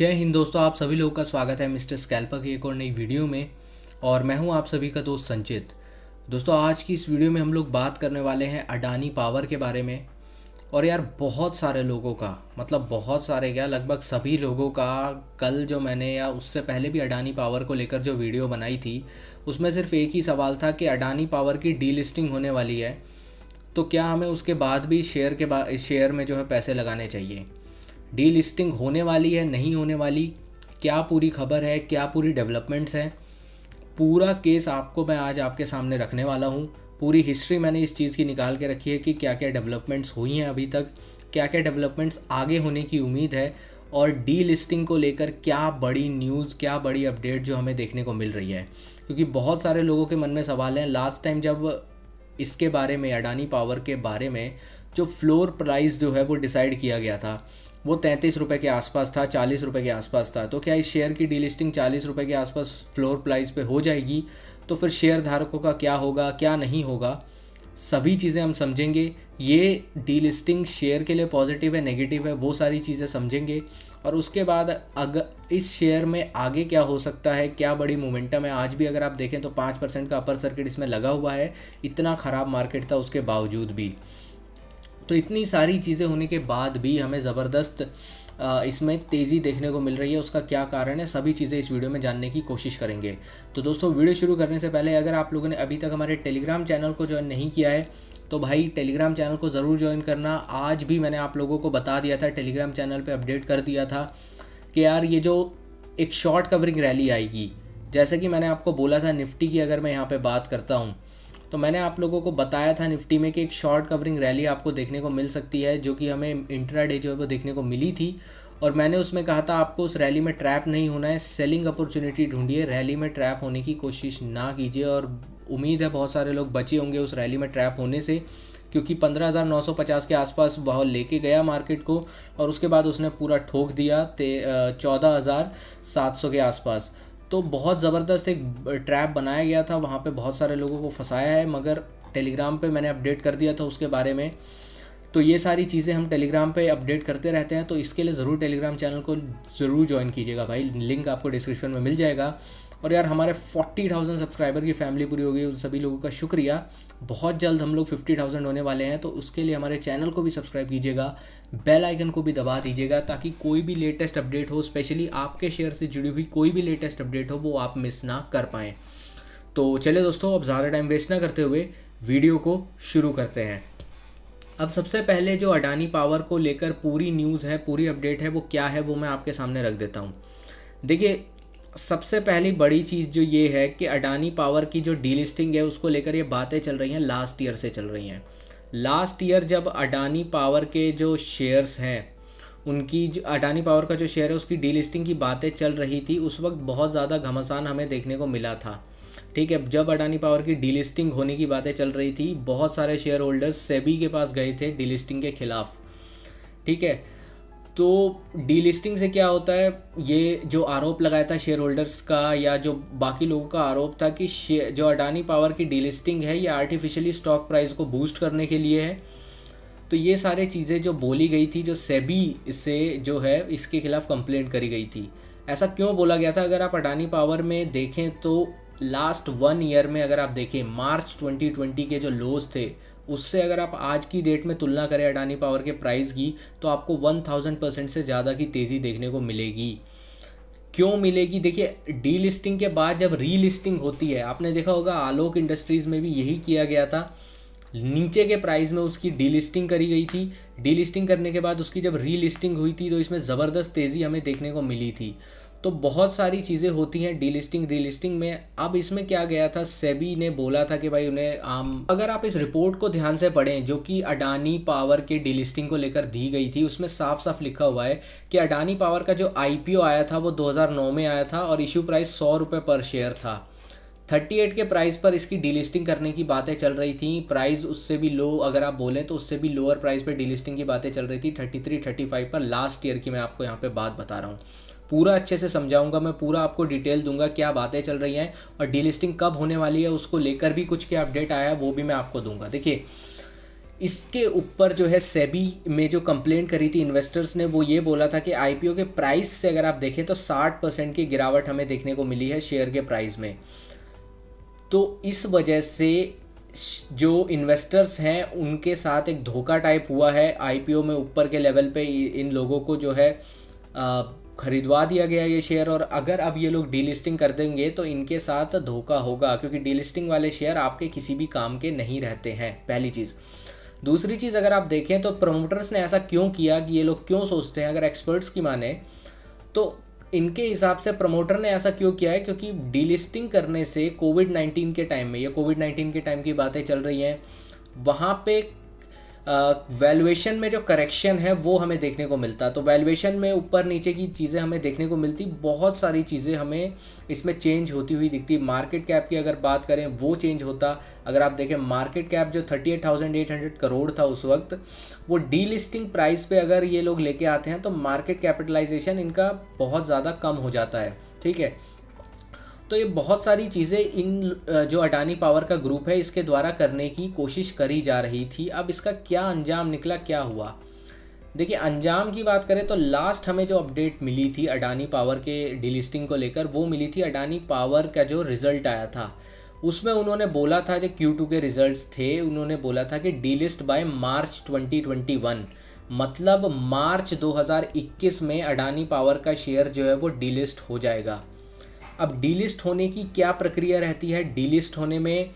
जय हिंद दोस्तों आप सभी लोगों का स्वागत है मिस्टर स्कैल्पर की एक और नई वीडियो में और मैं हूं आप सभी का दोस्त संचित दोस्तों आज की इस वीडियो में हम लोग बात करने वाले हैं अडानी पावर के बारे में और यार बहुत सारे लोगों का मतलब बहुत सारे क्या लगभग सभी लोगों का कल जो मैंने या उससे पहले भी अडानी पावर को लेकर जो वीडियो बनाई थी उसमें सिर्फ एक ही सवाल था कि अडानी पावर की डीलिस्टिंग होने वाली है तो क्या हमें उसके बाद भी शेयर के बाद शेयर में जो है पैसे लगाने चाहिए लिस्टिंग होने वाली है नहीं होने वाली क्या पूरी खबर है क्या पूरी डेवलपमेंट्स हैं पूरा केस आपको मैं आज आपके सामने रखने वाला हूँ पूरी हिस्ट्री मैंने इस चीज़ की निकाल के रखी है कि क्या क्या डेवलपमेंट्स हुई हैं अभी तक क्या क्या डेवलपमेंट्स आगे होने की उम्मीद है और डी लिस्टिंग को लेकर क्या बड़ी न्यूज़ क्या बड़ी अपडेट जो हमें देखने को मिल रही है क्योंकि बहुत सारे लोगों के मन में सवाल हैं लास्ट टाइम जब इसके बारे में अडानी पावर के बारे में जो फ्लोर प्राइस जो है वो डिसाइड किया गया था वो तैंतीस रुपये के आसपास था चालीस रुपये के आसपास था तो क्या इस शेयर की डीलिस्टिंग चालीस रुपये के आसपास फ्लोर प्राइस पे हो जाएगी तो फिर शेयर धारकों का क्या होगा क्या नहीं होगा सभी चीज़ें हम समझेंगे ये डीलिस्टिंग शेयर के लिए पॉजिटिव है नेगेटिव है वो सारी चीज़ें समझेंगे और उसके बाद अगर इस शेयर में आगे क्या हो सकता है क्या बड़ी मोमेंटम है आज भी अगर आप देखें तो पाँच परसेंट का अपर सर्किट इसमें लगा हुआ है इतना ख़राब मार्केट था उसके बावजूद भी तो इतनी सारी चीज़ें होने के बाद भी हमें ज़बरदस्त इसमें तेज़ी देखने को मिल रही है उसका क्या कारण है सभी चीज़ें इस वीडियो में जानने की कोशिश करेंगे तो दोस्तों वीडियो शुरू करने से पहले अगर आप लोगों ने अभी तक हमारे टेलीग्राम चैनल को ज्वाइन नहीं किया है तो भाई टेलीग्राम चैनल को ज़रूर ज्वाइन करना आज भी मैंने आप लोगों को बता दिया था टेलीग्राम चैनल पर अपडेट कर दिया था कि यार ये जो एक शॉर्ट कवरिंग रैली आएगी जैसे कि मैंने आपको बोला था निफ्टी की अगर मैं यहाँ पर बात करता हूँ तो मैंने आप लोगों को बताया था निफ्टी में कि एक शॉर्ट कवरिंग रैली आपको देखने को मिल सकती है जो कि हमें इंट्रा डे जो है वो देखने को मिली थी और मैंने उसमें कहा था आपको उस रैली में ट्रैप नहीं होना है सेलिंग अपॉर्चुनिटी ढूंढिए रैली में ट्रैप होने की कोशिश ना कीजिए और उम्मीद है बहुत सारे लोग बचे होंगे उस रैली में ट्रैप होने से क्योंकि 15,950 के आसपास बहुत लेके गया मार्केट को और उसके बाद उसने पूरा ठोक दिया चौदह हज़ार सात सौ के आसपास तो बहुत ज़बरदस्त एक ट्रैप बनाया गया था वहाँ पे बहुत सारे लोगों को फंसाया है मगर टेलीग्राम पे मैंने अपडेट कर दिया था उसके बारे में तो ये सारी चीज़ें हम टेलीग्राम पे अपडेट करते रहते हैं तो इसके लिए ज़रूर टेलीग्राम चैनल को ज़रूर ज्वाइन कीजिएगा भाई लिंक आपको डिस्क्रिप्शन में मिल जाएगा और यार हमारे फोर्टी थाउजेंड सब्सक्राइबर की फैमिली पूरी होगी उन सभी लोगों का शुक्रिया बहुत जल्द हम लोग फिफ्टी थाउजेंड होने वाले हैं तो उसके लिए हमारे चैनल को भी सब्सक्राइब कीजिएगा बेल आइकन को भी दबा दीजिएगा ताकि कोई भी लेटेस्ट अपडेट हो स्पेशली आपके शेयर से जुड़ी हुई कोई भी लेटेस्ट अपडेट हो वो आप मिस ना कर पाएँ तो चलिए दोस्तों अब ज़्यादा टाइम वेस्ट ना करते हुए वीडियो को शुरू करते हैं अब सबसे पहले जो अडानी पावर को लेकर पूरी न्यूज़ है पूरी अपडेट है वो क्या है वो मैं आपके सामने रख देता हूँ देखिए सबसे पहली बड़ी चीज़ जो ये है कि अडानी पावर की जो डीलिस्टिंग है उसको लेकर ये बातें चल रही हैं लास्ट ईयर से चल रही हैं लास्ट ईयर जब अडानी पावर के जो शेयर्स हैं उनकी जो अडानी पावर का जो शेयर है उसकी डीलिस्टिंग की बातें चल रही थी उस वक्त बहुत ज़्यादा घमासान हमें देखने को मिला था ठीक है जब अडानी पावर की डीलिस्टिंग होने की बातें चल रही थी बहुत सारे शेयर होल्डर्स सेबी के पास गए थे डीलिस्टिंग के खिलाफ ठीक है तो डीलिस्टिंग से क्या होता है ये जो आरोप लगाया था शेयर होल्डर्स का या जो बाकी लोगों का आरोप था कि जो अडानी पावर की डीलिस्टिंग है ये आर्टिफिशियली स्टॉक प्राइस को बूस्ट करने के लिए है तो ये सारे चीज़ें जो बोली गई थी जो सेबी से जो है इसके खिलाफ कंप्लेंट करी गई थी ऐसा क्यों बोला गया था अगर आप अडानी पावर में देखें तो लास्ट वन ईयर में अगर आप देखें मार्च 2020 के जो लोज थे उससे अगर आप आज की डेट में तुलना करें अडानी पावर के प्राइस की तो आपको वन थाउजेंड परसेंट से ज़्यादा की तेज़ी देखने को मिलेगी क्यों मिलेगी देखिए डी लिस्टिंग के बाद जब री लिस्टिंग होती है आपने देखा होगा आलोक इंडस्ट्रीज़ में भी यही किया गया था नीचे के प्राइस में उसकी डी लिस्टिंग करी गई थी डी लिस्टिंग करने के बाद उसकी जब रीलिस्टिंग हुई थी तो इसमें ज़बरदस्त तेज़ी हमें देखने को मिली थी तो बहुत सारी चीज़ें होती हैं डीलिस्टिंग डीलिस्टिंग में अब इसमें क्या गया था सेबी ने बोला था कि भाई उन्हें आम अगर आप इस रिपोर्ट को ध्यान से पढ़ें जो कि अडानी पावर के डीलिस्टिंग को लेकर दी गई थी उसमें साफ साफ लिखा हुआ है कि अडानी पावर का जो आई आया था वो दो में आया था और इशू प्राइस सौ रुपये पर शेयर था 38 के प्राइस पर इसकी डीलिस्टिंग करने की बातें चल रही थी प्राइस उससे भी लो अगर आप बोलें तो उससे भी लोअर प्राइस पर डीलिस्टिंग की बातें चल रही थी 33 35 पर लास्ट ईयर की मैं आपको यहाँ पे बात बता रहा हूँ पूरा अच्छे से समझाऊंगा मैं पूरा आपको डिटेल दूंगा क्या बातें चल रही हैं और डीलिस्टिंग कब होने वाली है उसको लेकर भी कुछ क्या अपडेट आया है वो भी मैं आपको दूंगा देखिए इसके ऊपर जो है सेबी में जो कंप्लेंट करी थी इन्वेस्टर्स ने वो ये बोला था कि आईपीओ के प्राइस से अगर आप देखें तो 60 परसेंट की गिरावट हमें देखने को मिली है शेयर के प्राइस में तो इस वजह से जो इन्वेस्टर्स हैं उनके साथ एक धोखा टाइप हुआ है आईपीओ में ऊपर के लेवल पे इन लोगों को जो है आ, खरीदवा दिया गया ये शेयर और अगर अब ये लोग डीलिस्टिंग कर देंगे तो इनके साथ धोखा होगा क्योंकि डीलिस्टिंग वाले शेयर आपके किसी भी काम के नहीं रहते हैं पहली चीज़ दूसरी चीज़ अगर आप देखें तो प्रमोटर्स ने ऐसा क्यों किया कि ये लोग क्यों सोचते हैं अगर एक्सपर्ट्स की माने तो इनके हिसाब से प्रमोटर ने ऐसा क्यों किया है क्योंकि डीलिस्टिंग करने से कोविड नाइन्टीन के टाइम में या कोविड नाइन्टीन के टाइम की बातें चल रही हैं वहाँ पे वैल्यूएशन में जो करेक्शन है वो हमें देखने को मिलता तो वैल्यूएशन में ऊपर नीचे की चीज़ें हमें देखने को मिलती बहुत सारी चीज़ें हमें इसमें चेंज होती हुई दिखती मार्केट कैप की अगर बात करें वो चेंज होता अगर आप देखें मार्केट कैप जो thirty eight thousand eight hundred crore था उस वक्त वो डी लिस्टिंग प्राइस पर अगर ये लोग लेके आते हैं तो मार्केट कैपिटलाइजेशन इनका बहुत ज़्यादा कम हो जाता है ठीक है तो ये बहुत सारी चीज़ें इन जो अडानी पावर का ग्रुप है इसके द्वारा करने की कोशिश करी जा रही थी अब इसका क्या अंजाम निकला क्या हुआ देखिए अंजाम की बात करें तो लास्ट हमें जो अपडेट मिली थी अडानी पावर के डिलिस्टिंग को लेकर वो मिली थी अडानी पावर का जो रिज़ल्ट आया था उसमें उन्होंने बोला था जो Q2 के रिजल्ट्स थे उन्होंने बोला था कि डीलिस्ट बाय मार्च 2021 मतलब मार्च 2021 में अडानी पावर का शेयर जो है वो डीलिस्ट हो जाएगा अब डीलिस्ट होने की क्या प्रक्रिया रहती है डीलिस्ट होने में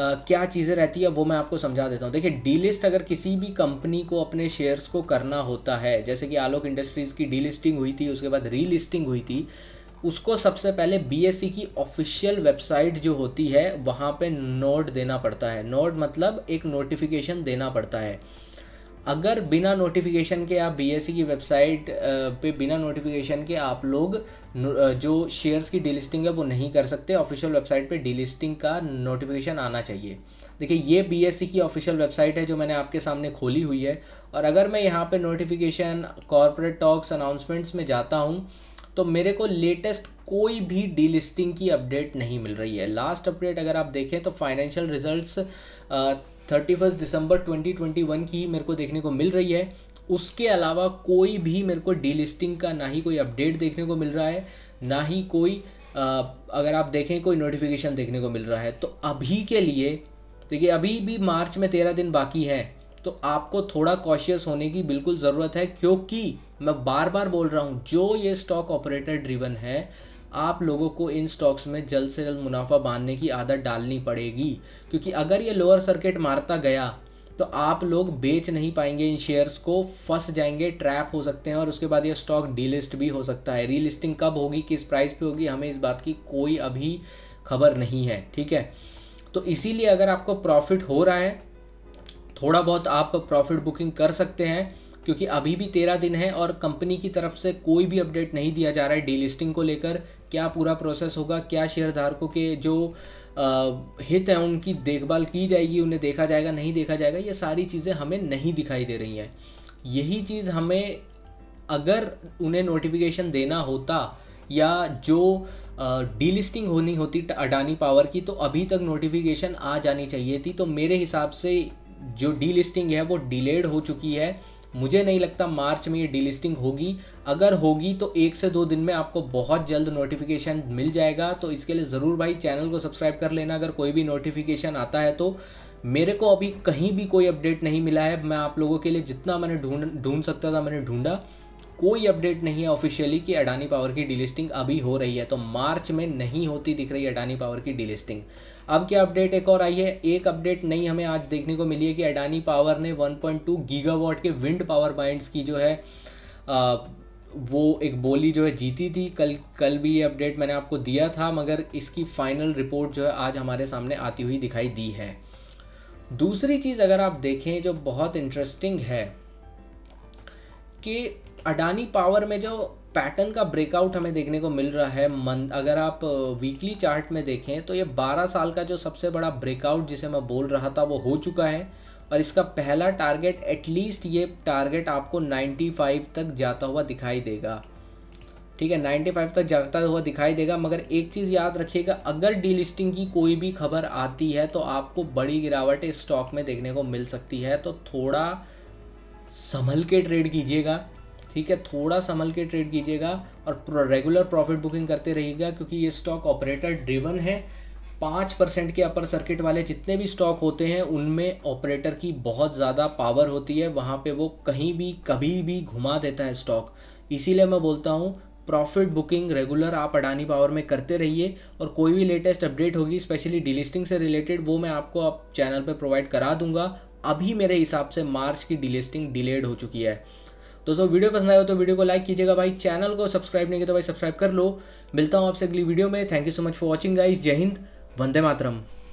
Uh, क्या चीज़ें रहती है वो मैं आपको समझा देता हूँ देखिए डीलिस्ट अगर किसी भी कंपनी को अपने शेयर्स को करना होता है जैसे कि आलोक इंडस्ट्रीज़ की डीलिस्टिंग हुई थी उसके बाद रीलिस्टिंग हुई थी उसको सबसे पहले बी e की ऑफिशियल वेबसाइट जो होती है वहाँ पे नोट देना पड़ता है नोट मतलब एक नोटिफिकेशन देना पड़ता है अगर बिना नोटिफिकेशन के आप बीएसई e की वेबसाइट पे बिना नोटिफिकेशन के आप लोग जो शेयर्स की डीलिस्टिंग है वो नहीं कर सकते ऑफिशियल वेबसाइट पे डीलिस्टिंग का नोटिफिकेशन आना चाहिए देखिए ये बीएसई e की ऑफिशियल वेबसाइट है जो मैंने आपके सामने खोली हुई है और अगर मैं यहाँ पे नोटिफिकेशन कॉरपोरेट टॉक्स अनाउंसमेंट्स में जाता हूँ तो मेरे को लेटेस्ट कोई भी डीलिस्टिंग की अपडेट नहीं मिल रही है लास्ट अपडेट अगर आप देखें तो financial results thirty first December twenty twenty one की मेरे को देखने को मिल रही है उसके अलावा कोई भी मेरे को डीलिस्टिंग का ना ही कोई अपडेट देखने को मिल रहा है ना ही कोई आ, अगर आप देखें कोई नोटिफिकेशन देखने को मिल रहा है तो अभी के लिए देखिए अभी भी मार्च में तेरह दिन बाकी है तो आपको थोड़ा कॉशियस होने की बिल्कुल ज़रूरत है क्योंकि मैं बार बार बोल रहा हूँ जो ये स्टॉक ऑपरेटर ड्रिवन है आप लोगों को इन स्टॉक्स में जल्द से जल्द मुनाफा बांधने की आदत डालनी पड़ेगी क्योंकि अगर ये लोअर सर्किट मारता गया तो आप लोग बेच नहीं पाएंगे इन शेयर्स को फंस जाएंगे ट्रैप हो सकते हैं और उसके बाद ये स्टॉक डीलिस्ट भी हो सकता है रीलिस्टिंग कब होगी किस प्राइस पे होगी हमें इस बात की कोई अभी खबर नहीं है ठीक है तो इसीलिए अगर आपको प्रॉफिट हो रहा है थोड़ा बहुत आप प्रॉफिट बुकिंग कर सकते हैं क्योंकि अभी भी तेरह दिन है और कंपनी की तरफ से कोई भी अपडेट नहीं दिया जा रहा है डीलिस्टिंग को लेकर क्या पूरा प्रोसेस होगा क्या शेयरधारकों के जो हित हैं उनकी देखभाल की जाएगी उन्हें देखा जाएगा नहीं देखा जाएगा ये सारी चीज़ें हमें नहीं दिखाई दे रही हैं यही चीज़ हमें अगर उन्हें नोटिफिकेशन देना होता या जो डीलिस्टिंग होनी होती अडानी पावर की तो अभी तक नोटिफिकेशन आ जानी चाहिए थी तो मेरे हिसाब से जो डीलिस्टिंग है वो डिलेड हो चुकी है मुझे नहीं लगता मार्च में ये डीलिस्टिंग होगी अगर होगी तो एक से दो दिन में आपको बहुत जल्द नोटिफिकेशन मिल जाएगा तो इसके लिए ज़रूर भाई चैनल को सब्सक्राइब कर लेना अगर कोई भी नोटिफिकेशन आता है तो मेरे को अभी कहीं भी कोई अपडेट नहीं मिला है मैं आप लोगों के लिए जितना मैंने ढूंढ ढूंढ सकता था मैंने ढूंढा कोई अपडेट नहीं है ऑफिशियली कि अडानी पावर की डीलिस्टिंग अभी हो रही है तो मार्च में नहीं होती दिख रही अडानी पावर की डीलिस्टिंग अब क्या अपडेट एक और आई है एक अपडेट नई हमें आज देखने को मिली है कि अडानी पावर ने 1.2 गीगावाट के विंड पावर बाइंड्स की जो है आ, वो एक बोली जो है जीती थी कल कल भी ये अपडेट मैंने आपको दिया था मगर इसकी फाइनल रिपोर्ट जो है आज हमारे सामने आती हुई दिखाई दी है दूसरी चीज़ अगर आप देखें जो बहुत इंटरेस्टिंग है कि अडानी पावर में जो पैटर्न का ब्रेकआउट हमें देखने को मिल रहा है मन अगर आप वीकली चार्ट में देखें तो ये 12 साल का जो सबसे बड़ा ब्रेकआउट जिसे मैं बोल रहा था वो हो चुका है और इसका पहला टारगेट एटलीस्ट ये टारगेट आपको 95 तक जाता हुआ दिखाई देगा ठीक है 95 तक जाता हुआ दिखाई देगा मगर एक चीज़ याद रखिएगा अगर डीलिस्टिंग की कोई भी खबर आती है तो आपको बड़ी गिरावट स्टॉक में देखने को मिल सकती है तो थोड़ा संभल के ट्रेड कीजिएगा ठीक है थोड़ा संभल के ट्रेड कीजिएगा और रेगुलर प्रॉफिट बुकिंग करते रहिएगा क्योंकि ये स्टॉक ऑपरेटर ड्रिवन है पाँच परसेंट के अपर सर्किट वाले जितने भी स्टॉक होते हैं उनमें ऑपरेटर की बहुत ज़्यादा पावर होती है वहाँ पे वो कहीं भी कभी भी घुमा देता है स्टॉक इसीलिए मैं बोलता हूँ प्रॉफिट बुकिंग रेगुलर आप अडानी पावर में करते रहिए और कोई भी लेटेस्ट अपडेट होगी स्पेशली डिलिस्टिंग से रिलेटेड वो मैं आपको आप चैनल पर प्रोवाइड करा दूंगा अभी मेरे हिसाब से मार्च की डिलिस्टिंग डिलेड हो चुकी है दोस्तों वीडियो पसंद आए तो वीडियो को लाइक कीजिएगा भाई चैनल को सब्सक्राइब नहीं किया तो भाई सब्सक्राइब कर लो मिलता हूँ आपसे अगली वीडियो में thank you so much for watching guys जय हिंद वंदे मातरम